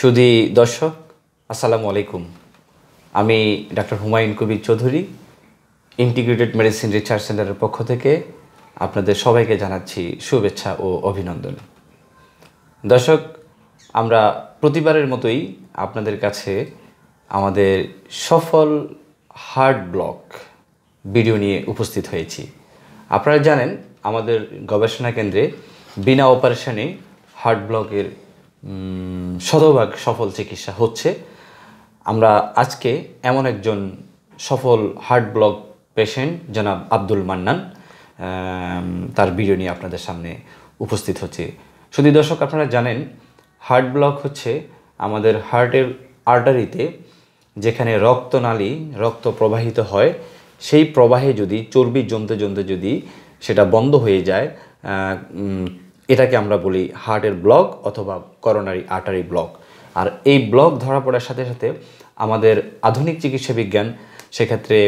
সুধি দর্শক আসসালামু আলাইকুম আমি ডাক্তার Humayun Kabir Chowdhury integrated medicine research সেন্টারের পক্ষ থেকে আপনাদের সবাইকে জানাচ্ছি শুভেচ্ছা ও অভিনন্দন দর্শক আমরা প্রতিবারের মতোই আপনাদের কাছে আমাদের সফল হার্ট ব্লক ভিডিও নিয়ে উপস্থিত হয়েছি আপনারা জানেন আমাদের গবেষণা কেন্দ্রে বিনা অপারেশনে হার্ট ব্লকের শতভাগ সফল চিকিৎসা হচ্ছে আমরা আজকে এমন একজন সফল হার্ট ব্লক পেশেন্ট জনাব আব্দুল মান্নান তার ভিডিও নিয়ে আপনাদের সামনে উপস্থিত হচ্ছে শুধু দর্শক আপনারা জানেন হার্ট ব্লক হচ্ছে আমাদের হার্টের আর্টারিতে যেখানে রক্তনালী রক্ত প্রবাহিত হয় সেই প্রবাহে যদি চর্বি জমতে জমতে যদি সেটা বন্ধ হয়ে যায় এটাকে আমরা বলি হার্টের ব্লক অথবা করোনারি আর্টারি ব্লক আর এই ব্লক ধরা পড়ার সাথে সাথে আমাদের আধুনিক চিকিৎসা বিজ্ঞান সেক্ষেত্রে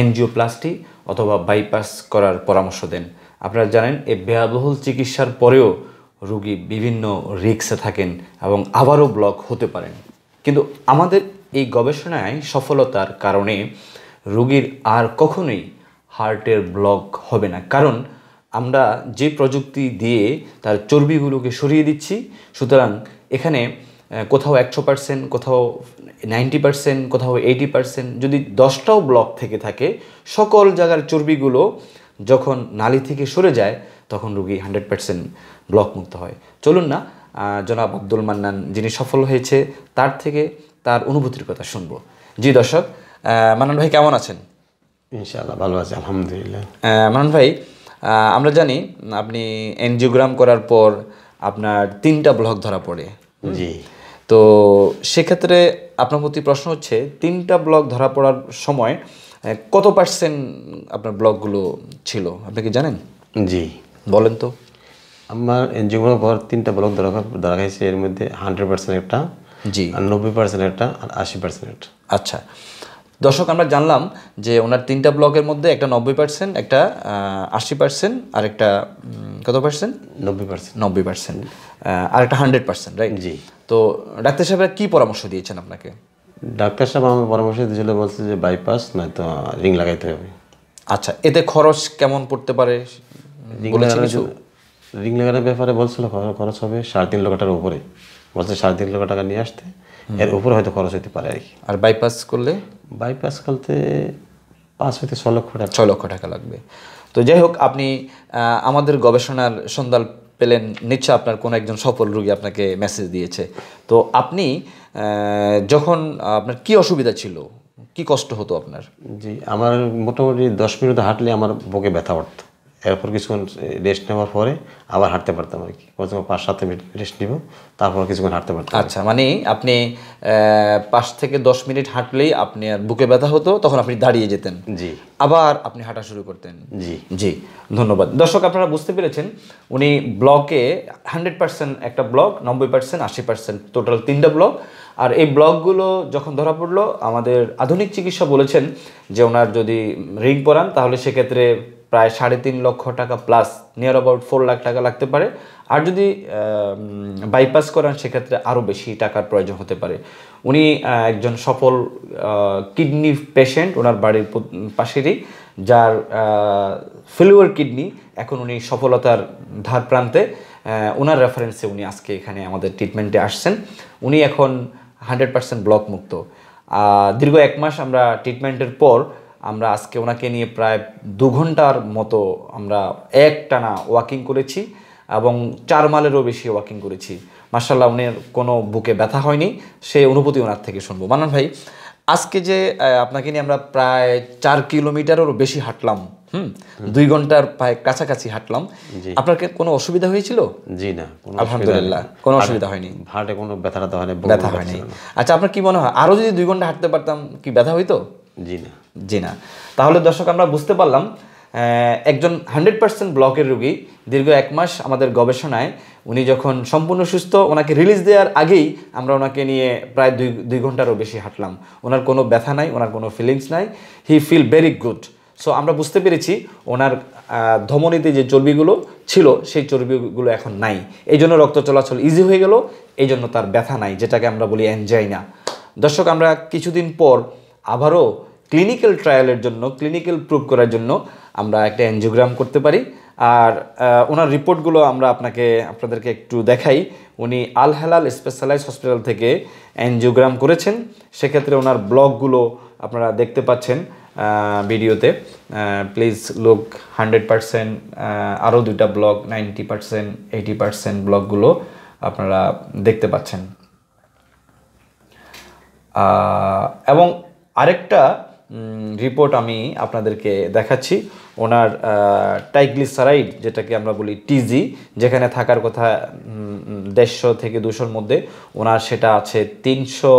এনজিওপ্লাস্টি অথবা বাইপাস করার পরামর্শ দেন আপনারা জানেন এই ব্যয়বহুল চিকিৎসার পরেও রুগী বিভিন্ন রিক্সে থাকেন এবং আবারও ব্লক হতে পারেন কিন্তু আমাদের এই গবেষণায় সফলতার কারণে রুগীর আর কখনোই হার্টের ব্লক হবে না কারণ আমরা যে প্রযুক্তি দিয়ে তার চর্বিগুলোকে সরিয়ে দিচ্ছি সুতরাং এখানে কোথাও একশো পার্সেন্ট কোথাও নাইনটি পার্সেন্ট কোথাও এইটি পার্সেন্ট যদি দশটাও ব্লক থেকে থাকে সকল জায়গার চর্বিগুলো যখন নালি থেকে সরে যায় তখন রুগী হান্ড্রেড পার্সেন্ট ব্লক মুক্ত হয় চলুন না জনাব আব্দুল মান্নান যিনি সফল হয়েছে তার থেকে তার অনুভূতির কথা শুনব জি দর্শক মানন ভাই কেমন আছেন ইনশাল্লাহ ভালো আছে আলহামদুলিল্লাহ মানন ভাই আমরা জানি আপনি এনজিওগ্রাম করার পর আপনার তিনটা ব্লক ধরা পড়ে জি তো সেক্ষেত্রে আপনার প্রতি প্রশ্ন হচ্ছে তিনটা ব্লক ধরা পড়ার সময় কত পার্সেন্ট আপনার ব্লকগুলো ছিল আপনি কি জানেন জি বলেন তো আমার এনজিওগ্রাম পর তিনটা ব্লক ধরা ধরা গেছে এর মধ্যে হান্ড্রেড পার্সেন্ট একটা জি আর নব্বই পার্সেন্ট একটা আর আশি পার্সেন্ট একটা আচ্ছা দর্শক আমরা জানলাম যে ওনার তিনটা ব্লকের মধ্যে একটা নব্বই পার্সেন্ট একটা আশি পার্সেন্ট আর একটা কত পার্সেন্ট নব্বই পার্সেন্ট নব্বই পার্সেন্ট আর একটা হান্ড্রেড পার্সেন্ট রাইট জি তো ডাক্তার সাহেবরা কী পরামর্শ দিয়েছেন আপনাকে ডাক্তার সাহেব আমাকে পরামর্শ দিয়েছিল বলছে যে বাইপাস তো রিং লাগাইতে হবে আচ্ছা এতে খরচ কেমন পড়তে পারে কিছু রিং লাগানোর ব্যাপারে বলছিল খরচ হবে সাড়ে তিন লক্ষ টাকার উপরে বলছে সাড়ে তিন লক্ষ টাকা নিয়ে আসতে এর উপর হয়তো খরচ হতে পারে আর কি আর বাইপাস করলে বাইপাস করতে পাঁচ হইতে ছ লক্ষ টাকা ছ লক্ষ টাকা লাগবে তো যাই হোক আপনি আমাদের গবেষণার সন্ধান পেলেন নিশ্চয় আপনার কোনো একজন সফল রুগী আপনাকে মেসেজ দিয়েছে তো আপনি যখন আপনার কি অসুবিধা ছিল কি কষ্ট হতো আপনার জি আমার মোটামুটি দশ মিনিট হাঁটলে আমার বুকে ব্যথা উঠতো এরপর কিছুক্ষণ রেস্ট নেওয়ার পরে আবার হাঁটতে পারতাম আর কি প্রথমে পাঁচ সাত মিনিট রেস্ট নিব তারপর কিছুক্ষণ হাঁটতে পারতাম আচ্ছা মানে আপনি পাঁচ থেকে দশ মিনিট হাঁটলেই আপনি আর বুকে ব্যথা হতো তখন আপনি দাঁড়িয়ে যেতেন জি আবার আপনি হাঁটা শুরু করতেন জি জি ধন্যবাদ দর্শক আপনারা বুঝতে পেরেছেন উনি ব্লকে হান্ড্রেড পার্সেন্ট একটা ব্লক নব্বই পার্সেন্ট আশি পার্সেন্ট টোটাল তিনটা ব্লক আর এই ব্লকগুলো যখন ধরা পড়লো আমাদের আধুনিক চিকিৎসা বলেছেন যে ওনার যদি রিং পরান তাহলে সেক্ষেত্রে প্রায় সাড়ে তিন লক্ষ টাকা plus near about four lakh টাকা লাগতে পারে আর যদি বাইপাস করান সেক্ষেত্রে আরও বেশি টাকার প্রয়োজন হতে পারে উনি একজন সফল কিডনি পেশেন্ট ওনার বাড়ির পাশেরই যার ফেলুয়ার কিডনি এখন উনি সফলতার ধার প্রান্তে ওনার রেফারেন্সে উনি আজকে এখানে আমাদের ট্রিটমেন্টে আসছেন উনি এখন হান্ড্রেড পার্সেন্ট ব্লক মুক্ত দীর্ঘ এক মাস আমরা ট্রিটমেন্টের পর আমরা আজকে ওনাকে নিয়ে প্রায় দু ঘন্টার মতো আমরা এক টানা ওয়াকিং করেছি এবং চার মালেরও বেশি ওয়াকিং করেছি মার্শাল্লাহ উনির কোনো বুকে ব্যথা হয়নি সে অনুভূতি ওনার থেকে শুনবো মানন ভাই আজকে যে আপনাকে নিয়ে আমরা প্রায় চার কিলোমিটারেরও বেশি হাঁটলাম হুম দুই ঘন্টার প্রায় কাছাকাছি হাঁটলাম আপনার কোনো অসুবিধা হয়েছিল জি না আলহামদুলিল্লাহ কোনো অসুবিধা হয়নি হাঁটে কোনো ব্যথা হয়নি ব্যথা হয়নি আচ্ছা আপনার কি মনে হয় আরও যদি দুই ঘন্টা হাঁটতে পারতাম কি ব্যথা হইতো জি না জি না তাহলে দর্শক আমরা বুঝতে পারলাম একজন হান্ড্রেড পার্সেন্ট ব্লকের রুগী দীর্ঘ এক মাস আমাদের গবেষণায় উনি যখন সম্পূর্ণ সুস্থ ওনাকে রিলিজ দেওয়ার আগেই আমরা ওনাকে নিয়ে প্রায় দুই দুই ঘন্টারও বেশি হাঁটলাম ওনার কোনো ব্যথা নাই ওনার কোনো ফিলিংস নাই he feel very good so আমরা বুঝতে পেরেছি ওনার ধমনীতে যে চর্বিগুলো ছিল সেই চর্বিগুলো এখন নাই এই জন্য রক্ত চলাচল ইজি হয়ে গেল এই জন্য তার ব্যথা নাই যেটাকে আমরা বলি অ্যাঞ্জাইনা দর্শক আমরা কিছুদিন পর আবারও ক্লিনিক্যাল ট্রায়ালের জন্য ক্লিনিক্যাল প্রুভ করার জন্য আমরা একটা অ্যানজিওগ্রাম করতে পারি আর ওনার রিপোর্টগুলো আমরা আপনাকে আপনাদেরকে একটু দেখাই উনি আল হেলাল স্পেশালাইজ হসপিটাল থেকে অ্যানজিওগ্রাম করেছেন সেক্ষেত্রে ওনার ব্লগগুলো আপনারা দেখতে পাচ্ছেন ভিডিওতে প্লিজ লুক হান্ড্রেড পারসেন্ট আরও দুইটা block ninety percent eighty percent ব্লগগুলো আপনারা দেখতে পাচ্ছেন এবং আরেকটা রিপোর্ট আমি আপনাদেরকে দেখাচ্ছি ওনার টাইগ্লিসারাইড যেটাকে আমরা বলি টিজি যেখানে থাকার কথা দেড়শো থেকে দুশোর মধ্যে ওনার সেটা আছে তিনশো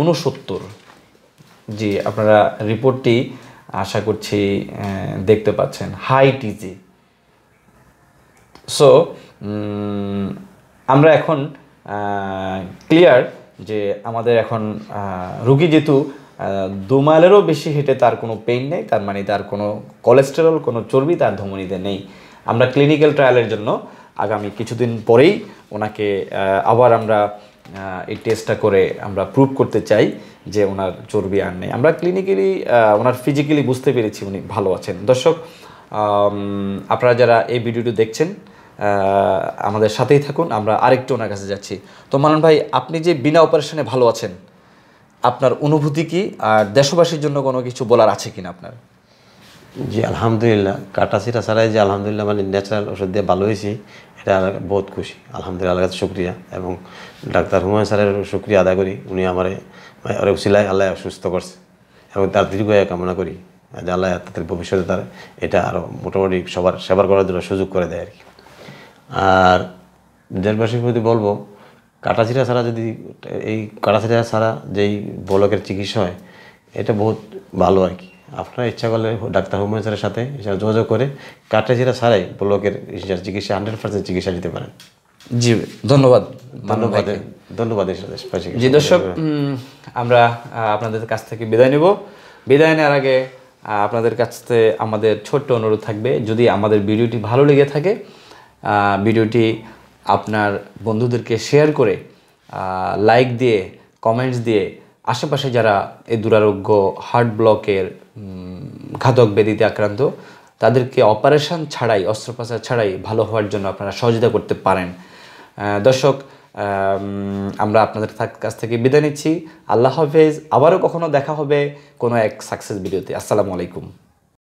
উনসত্তর জি আপনারা রিপোর্টটি আশা করছি দেখতে পাচ্ছেন হাই টিজি সো আমরা এখন ক্লিয়ার যে আমাদের এখন রুগী যেহেতু দু মাইলেরও বেশি হেঁটে তার কোনো পেইন নেই তার মানে তার কোনো কোলেস্টেরল কোনো চর্বি তার ধমনীতে নেই আমরা ক্লিনিক্যাল ট্রায়ালের জন্য আগামী কিছুদিন পরেই ওনাকে আবার আমরা এই টেস্টটা করে আমরা প্রুভ করতে চাই যে ওনার চর্বি আর নেই আমরা ক্লিনিক্যালি ওনার ফিজিক্যালি বুঝতে পেরেছি উনি ভালো আছেন দর্শক আপনারা যারা এই ভিডিওটি দেখছেন আমাদের সাথেই থাকুন আমরা আরেকটু ওনার কাছে যাচ্ছি তো মানন ভাই আপনি যে বিনা অপারেশনে ভালো আছেন আপনার অনুভূতি কি আর দেশবাসীর জন্য কোনো কিছু বলার আছে কিনা আপনার জি আলহামদুলিল্লাহ কাটাছিটা ছাড়াই যে আলহামদুলিল্লাহ মানে ন্যাচারাল ওষুধ দিয়ে ভালো হয়েছি এটা বহুত খুশি আলহামদুলিল্লাহ কাছে শুক্রিয়া এবং ডাক্তার হুমায়ুন স্যারের শুক্রিয়া আদায় করি উনি আমার সিলাই মানে আল্লাহ সুস্থ করছে এবং তার দীর্ঘায় কামনা করি যে আল্লাহ তাদের ভবিষ্যতে তার এটা আরও মোটামুটি সবার সেবার করার জন্য সুযোগ করে দেয় আর কি আর দেশবাসীর প্রতি বলবো কাটাছিরা ছাড়া যদি এই কাটাছিরা ছাড়া যেই বলকের চিকিৎসা হয় এটা বহুত ভালো আর কি আপনারা ইচ্ছা করলে ডাক্তার হোমিও স্যারের সাথে যোগাযোগ করে কাটাছিরা ছাড়াই ব্লকের চিকিৎসা হান্ড্রেড পার্সেন্ট চিকিৎসা নিতে পারেন জি ধন্যবাদ ধন্যবাদ ধন্যবাদ জি দর্শক আমরা আপনাদের কাছ থেকে বিদায় নেব বিদায় নেওয়ার আগে আপনাদের কাছে আমাদের ছোট্ট অনুরোধ থাকবে যদি আমাদের ভিডিওটি ভালো লেগে থাকে ভিডিওটি আপনার বন্ধুদেরকে শেয়ার করে লাইক দিয়ে কমেন্টস দিয়ে আশেপাশে যারা এই দুরারোগ্য হার্ট ব্লকের ঘাতক ব্যাধিতে আক্রান্ত তাদেরকে অপারেশন ছাড়াই অস্ত্রোপচার ছাড়াই ভালো হওয়ার জন্য আপনারা সহযোগিতা করতে পারেন দর্শক আমরা আপনাদের কাছ থেকে বিদায় নিচ্ছি আল্লাহ হাফেজ আবারও কখনো দেখা হবে কোনো এক সাকসেস ভিডিওতে আসসালামু আলাইকুম